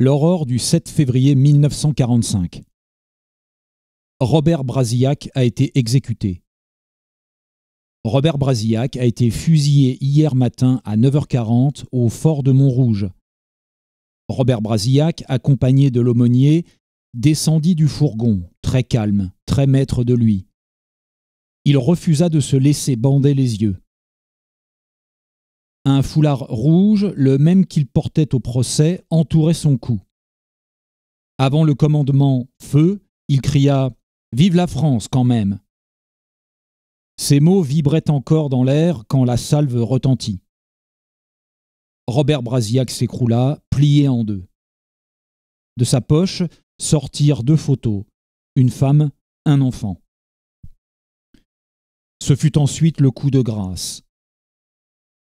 L'aurore du 7 février 1945. Robert Brasillac a été exécuté. Robert Brasillac a été fusillé hier matin à 9h40 au fort de Montrouge. Robert Brasillac, accompagné de l'aumônier, descendit du fourgon, très calme, très maître de lui. Il refusa de se laisser bander les yeux. Un foulard rouge, le même qu'il portait au procès, entourait son cou. Avant le commandement Feu, il cria Vive la France quand même Ces mots vibraient encore dans l'air quand la salve retentit. Robert Brasillac s'écroula, plié en deux. De sa poche sortirent deux photos, une femme, un enfant. Ce fut ensuite le coup de grâce.